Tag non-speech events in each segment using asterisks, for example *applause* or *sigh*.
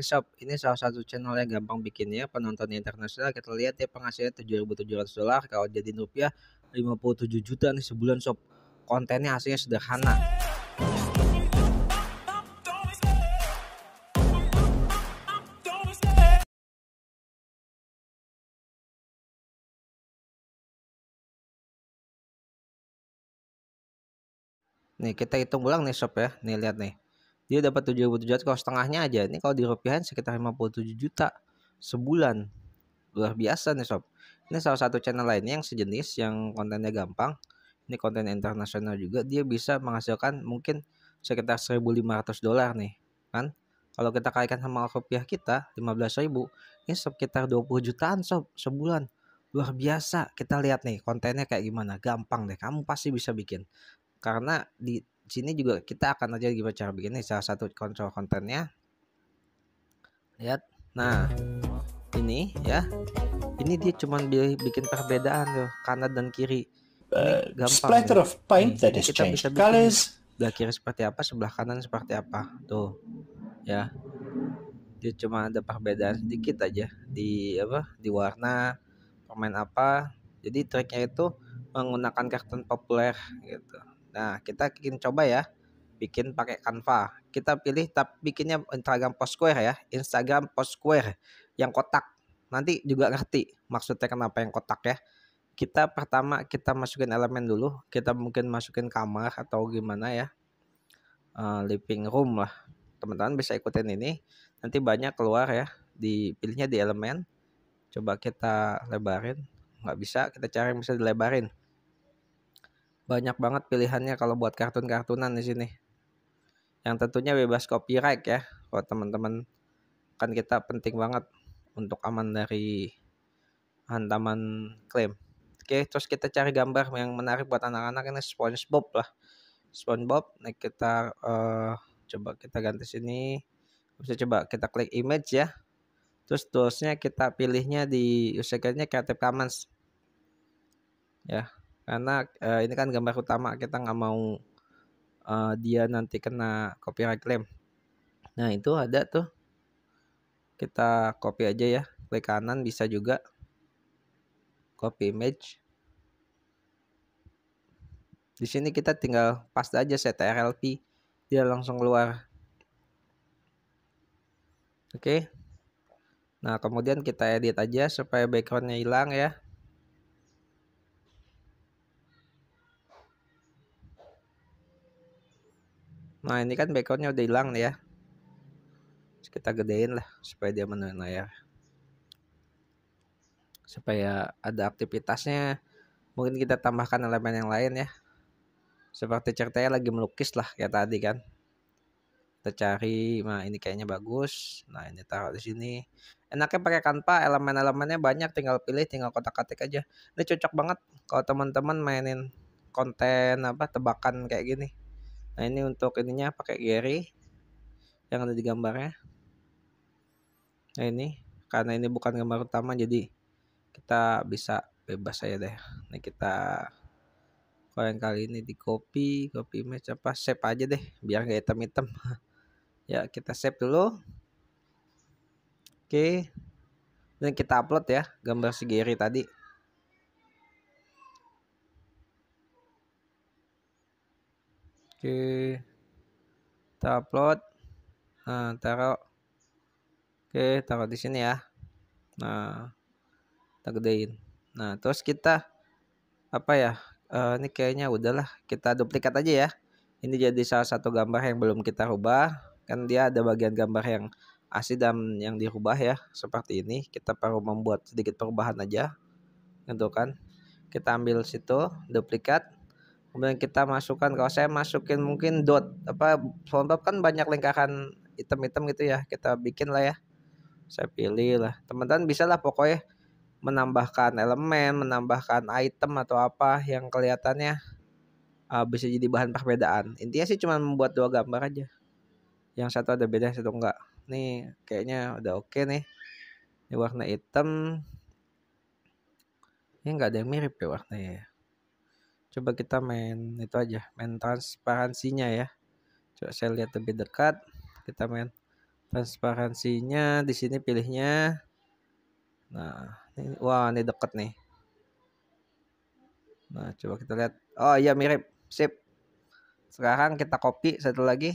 Shop. Ini salah satu channel yang gampang bikinnya. Penonton internasional kita lihat ya penghasilannya 7.700 dolar. Kalau jadi rupiah 57 juta nih sebulan sob. Kontennya aslinya sederhana. Nih kita hitung ulang nih sob ya. Nih lihat nih dia dapat 77 juta kalau setengahnya aja ini kalau di dirupiahin sekitar 57 juta sebulan luar biasa nih sob ini salah satu channel lainnya yang sejenis yang kontennya gampang ini konten internasional juga dia bisa menghasilkan mungkin sekitar 1500 dolar nih kan kalau kita kaitkan sama rupiah kita ribu, ini sekitar 20 jutaan sob sebulan luar biasa kita lihat nih kontennya kayak gimana gampang deh kamu pasti bisa bikin karena di sini juga kita akan aja gimana cara begini salah satu kontrol kontennya lihat nah ini ya ini dia cuma bikin perbedaan tuh kanan dan kiri ini eh, gampang of paint that is kita changed colors sebelah kiri seperti apa sebelah kanan seperti apa tuh ya dia cuma ada perbedaan sedikit aja di apa di warna pemain apa jadi triknya itu menggunakan kartun populer gitu Nah, kita bikin coba ya. Bikin pakai Canva. Kita pilih tab bikinnya Instagram Post Square ya. Instagram Post Square yang kotak. Nanti juga ngerti maksudnya kenapa yang kotak ya. Kita pertama kita masukin elemen dulu. Kita mungkin masukin kamar atau gimana ya. Uh, living room lah. Teman-teman bisa ikutin ini. Nanti banyak keluar ya. Dipilihnya di elemen. Coba kita lebarin. Nggak bisa, kita cari yang bisa dilebarin banyak banget pilihannya kalau buat kartun-kartunan di sini. Yang tentunya bebas copyright ya, buat teman-teman kan kita penting banget untuk aman dari hantaman klaim. Oke, terus kita cari gambar yang menarik buat anak-anak ini SpongeBob lah. SpongeBob, nah kita uh, coba kita ganti sini. Bisa coba kita klik image ya. Terus toolsnya kita pilihnya di usernya Creative Commons. Ya, karena uh, ini kan gambar utama kita nggak mau uh, dia nanti kena copyright claim nah itu ada tuh kita copy aja ya klik kanan bisa juga copy image di sini kita tinggal paste aja ctrlp dia langsung keluar oke okay. nah kemudian kita edit aja supaya backgroundnya hilang ya Nah ini kan backgroundnya udah hilang nih ya. kita gedein lah supaya dia menuin layar. Supaya ada aktivitasnya. Mungkin kita tambahkan elemen yang lain ya. Seperti ceritanya lagi melukis lah kayak tadi kan. Kita cari, nah ini kayaknya bagus. Nah ini taruh di sini. Enaknya pakai kanpa, elemen-elemennya banyak, tinggal pilih, tinggal kotak-katik aja. Ini cocok banget kalau teman-teman mainin konten apa tebakan kayak gini. Nah ini untuk ininya pakai Gary yang ada di gambarnya. Nah ini karena ini bukan gambar utama jadi kita bisa bebas aja deh. Nah kita kalau yang kali ini di copy, copy image apa save aja deh biar nggak item-item *laughs* ya kita save dulu. Oke. Dan kita upload ya gambar si Gary tadi. Oke. Kita upload. Nah, taruh. Oke, taruh di sini ya. Nah, kita gedein. Nah, terus kita apa ya? Uh, ini kayaknya udahlah, kita duplikat aja ya. Ini jadi salah satu gambar yang belum kita rubah. Kan dia ada bagian gambar yang asli dan yang dirubah ya, seperti ini. Kita perlu membuat sedikit perubahan aja. Tentu gitu kan. Kita ambil situ duplikat kemudian kita masukkan kalau saya masukin mungkin dot apa SpongeBob kan banyak lingkaran item-item gitu ya kita bikin lah ya saya pilih lah teman-teman bisa lah pokoknya menambahkan elemen menambahkan item atau apa yang kelihatannya uh, bisa jadi bahan perbedaan intinya sih cuma membuat dua gambar aja yang satu ada beda satu enggak nih kayaknya udah oke okay nih ini warna hitam ini enggak ada yang mirip ya warnanya ya coba kita main itu aja main transparansinya ya coba saya lihat lebih dekat kita main transparansinya di sini pilihnya nah ini, wah ini deket nih nah coba kita lihat oh iya mirip sip sekarang kita copy satu lagi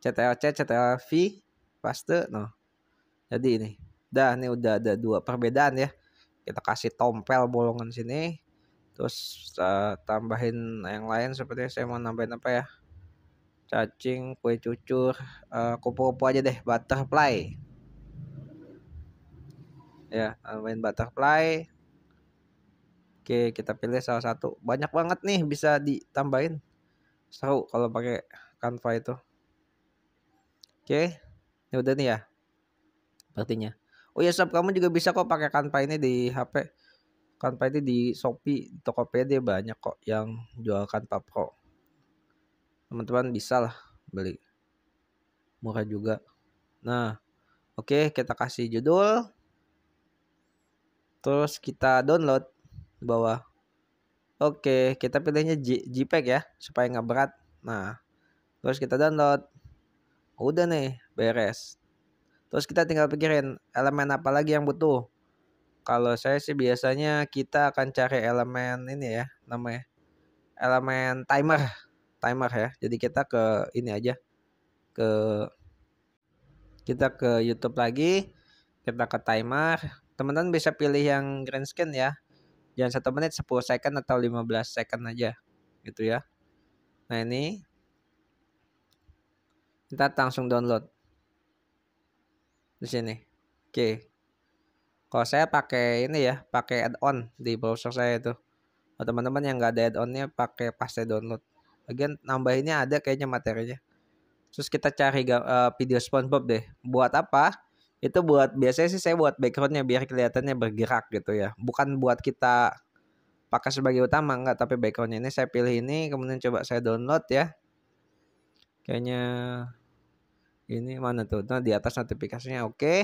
ctlc v paste no nah, jadi ini dah ini udah ada dua perbedaan ya kita kasih tompel bolongan sini terus uh, tambahin yang lain seperti saya mau nambahin apa ya cacing kue cucur kupu eh, kupu-kupu aja deh butterfly ya tambahin butterfly oke kita pilih salah satu banyak banget nih bisa ditambahin seru kalau pakai Canva itu oke ini udah nih ya sepertinya oh ya sob kamu juga bisa kok pakai Canva ini di HP kan itu di Shopee, Tokopedia banyak kok yang jual kanpa pro. Teman-teman bisa lah beli. Murah juga. Nah, oke okay, kita kasih judul. Terus kita download di bawah. Oke, okay, kita pilihnya J JPEG ya, supaya nggak berat. Nah, terus kita download. Udah nih, beres. Terus kita tinggal pikirin elemen apa lagi yang butuh kalau saya sih biasanya kita akan cari elemen ini ya namanya elemen timer timer ya. Jadi kita ke ini aja ke kita ke YouTube lagi, kita ke timer. Teman-teman bisa pilih yang green screen ya. Jangan satu menit, 10 second atau 15 second aja gitu ya. Nah ini kita langsung download di sini. Oke. Kalau saya pakai ini ya, pakai add-on di browser saya itu. Oh, teman-teman yang nggak ada add-onnya pakai paste download. Lagian ini ada kayaknya materinya. Terus kita cari uh, video SpongeBob deh. Buat apa? Itu buat biasanya sih saya buat backgroundnya biar kelihatannya bergerak gitu ya. Bukan buat kita pakai sebagai utama nggak, tapi backgroundnya ini saya pilih ini, kemudian coba saya download ya. Kayaknya ini mana tuh? Nah, di atas notifikasinya oke. Okay.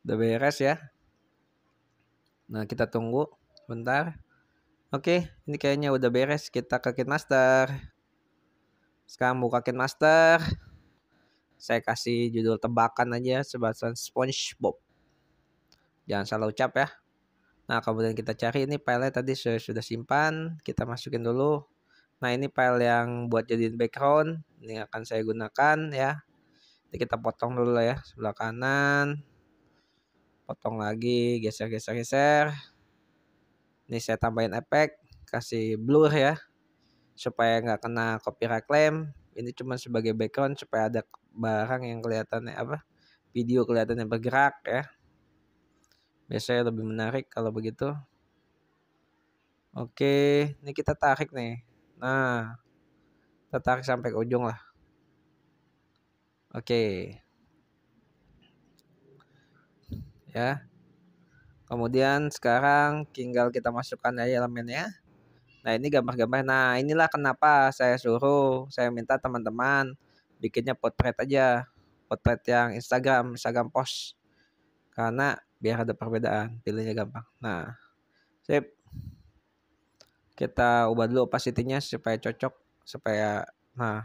Udah beres ya. Nah, kita tunggu bentar. Oke, ini kayaknya udah beres. Kita ke master, Sekarang buka master, Saya kasih judul tebakan aja sebatas SpongeBob. Jangan salah ucap ya. Nah, kemudian kita cari ini file tadi saya sudah simpan. Kita masukin dulu. Nah, ini file yang buat jadi background. Ini akan saya gunakan ya. Jadi kita potong dulu ya sebelah kanan potong lagi, geser geser geser. Ini saya tambahin efek, kasih blur ya, supaya nggak kena copyright claim. Ini cuma sebagai background supaya ada barang yang kelihatannya apa, video kelihatannya bergerak ya. Biasanya lebih menarik kalau begitu. Oke, ini kita tarik nih. Nah, kita tarik sampai ke ujung lah. Oke ya. Kemudian sekarang tinggal kita masukkan aja elemennya. Nah ini gambar-gambar. Nah inilah kenapa saya suruh, saya minta teman-teman bikinnya potret aja. Potret yang Instagram, Instagram post. Karena biar ada perbedaan, pilihnya gampang. Nah, sip. Kita ubah dulu opacity-nya supaya cocok, supaya nah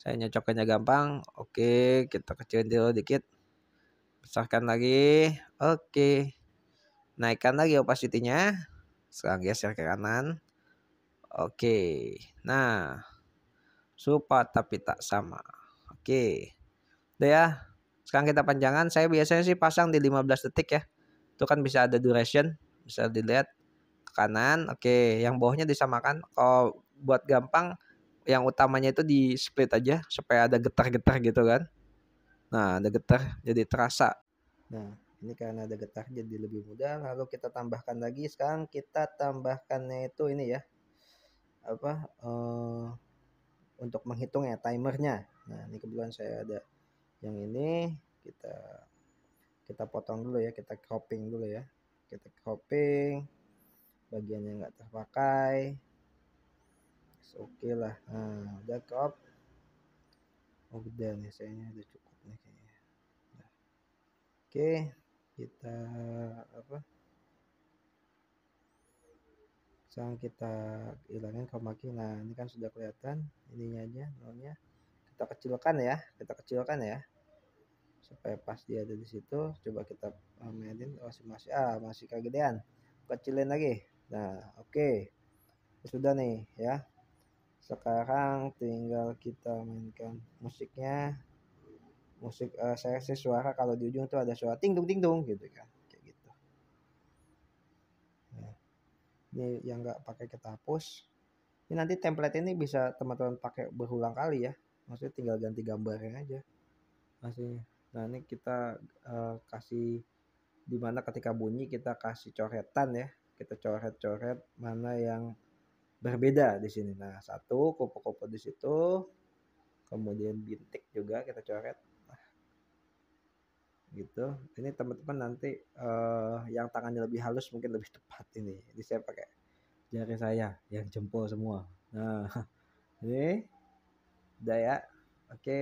saya nyocoknya gampang. Oke, kita kecilin dulu dikit pecahkan lagi. Oke. Naikkan lagi opacity-nya. Sekarang geser ke kanan. Oke. Nah. supa tapi tak sama. Oke. Udah ya. Sekarang kita panjangan. Saya biasanya sih pasang di 15 detik ya. Itu kan bisa ada duration. Bisa dilihat ke kanan. Oke. Yang bawahnya disamakan. Kalau buat gampang yang utamanya itu di split aja supaya ada getar-getar gitu kan. Nah, ada getah jadi terasa. Nah, ini karena ada getah jadi lebih mudah. Lalu kita tambahkan lagi. Sekarang kita tambahkannya itu ini ya. Apa? Uh, untuk menghitung ya timernya. Nah, ini kebetulan saya ada yang ini. Kita kita potong dulu ya. Kita cropping dulu ya. Kita cropping. Bagian yang nggak terpakai. Oke okay lah. Nah, udah crop. Oh, udah nih. Sayangnya udah cukup Oke, kita apa? Sekarang kita hilangin koma Nah, ini kan sudah kelihatan ininya aja nolnya. Kita kecilkan ya, kita kecilkan ya. Supaya pas dia ada di situ, coba kita mainin oh, masih ah masih kegedean. Kecilin lagi. Nah, oke. Okay. Sudah nih ya. Sekarang tinggal kita mainkan musiknya musik uh, saya sih suara kalau di ujung tuh ada suara ting tung ting tung gitu kan kayak gitu nah, ini yang nggak pakai kita hapus ini nanti template ini bisa teman-teman pakai berulang kali ya maksudnya tinggal ganti gambarnya aja masih nah ini kita uh, kasih dimana ketika bunyi kita kasih coretan ya kita coret-coret mana yang berbeda di sini nah satu kupu-kupu di situ kemudian bintik juga kita coret gitu ini teman-teman nanti uh, yang tangannya lebih halus mungkin lebih tepat ini ini saya pakai jari saya yang jempol semua nah *laughs* ini udah ya oke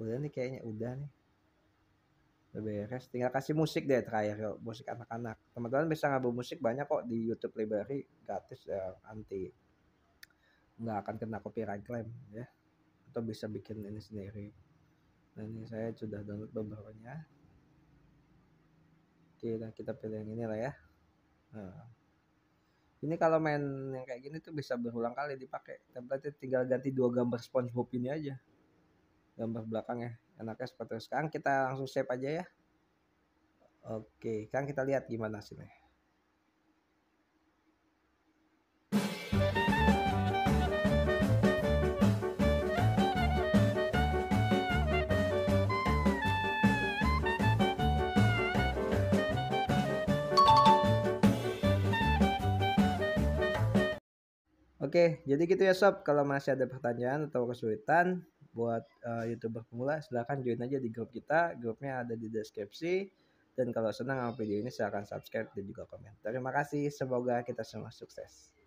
udah nih kayaknya udah nih udah beres tinggal kasih musik deh terakhir yuk. musik anak-anak teman-teman bisa ngabung musik banyak kok di YouTube Library gratis ya anti nggak akan kena copyright claim ya atau bisa bikin ini sendiri nah ini saya sudah download nya. Oke, nah kita pilih yang ini lah ya. Nah. Ini kalau main yang kayak gini tuh bisa berulang kali dipakai. Template tinggal ganti dua gambar SpongeBob ini aja. Gambar belakangnya. Enaknya seperti Sekarang kita langsung save aja ya. Oke, sekarang kita lihat gimana hasilnya. Oke, jadi gitu ya sob. Kalau masih ada pertanyaan atau kesulitan buat uh, youtuber pemula, silahkan join aja di grup kita. Grupnya ada di deskripsi. Dan kalau senang sama video ini, silahkan subscribe dan juga komen. Terima kasih. Semoga kita semua sukses.